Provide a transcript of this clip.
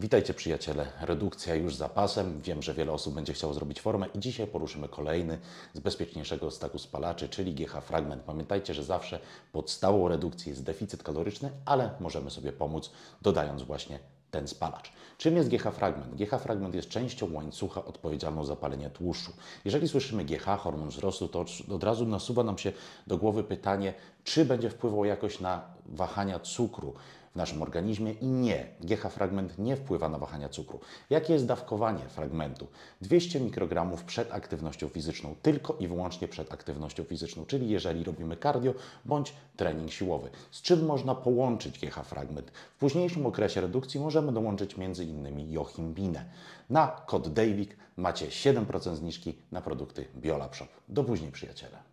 Witajcie przyjaciele, redukcja już za pasem. Wiem, że wiele osób będzie chciało zrobić formę i dzisiaj poruszymy kolejny z bezpieczniejszego staku spalaczy, czyli GH fragment. Pamiętajcie, że zawsze podstawą redukcji jest deficyt kaloryczny, ale możemy sobie pomóc dodając właśnie ten spalacz. Czym jest GH fragment? GH fragment jest częścią łańcucha odpowiedzialną za palenie tłuszczu. Jeżeli słyszymy GH, hormon wzrostu, to od razu nasuwa nam się do głowy pytanie, czy będzie wpływał jakoś na wahania cukru w naszym organizmie? I nie, GH fragment nie wpływa na wahania cukru. Jakie jest dawkowanie fragmentu? 200 mikrogramów przed aktywnością fizyczną, tylko i wyłącznie przed aktywnością fizyczną, czyli jeżeli robimy cardio bądź trening siłowy. Z czym można połączyć GH fragment? W późniejszym okresie redukcji możemy dołączyć m.in. jochimbinę. Na kod DAVIC macie 7% zniżki na produkty Biolabshop. Shop. Do później przyjaciele.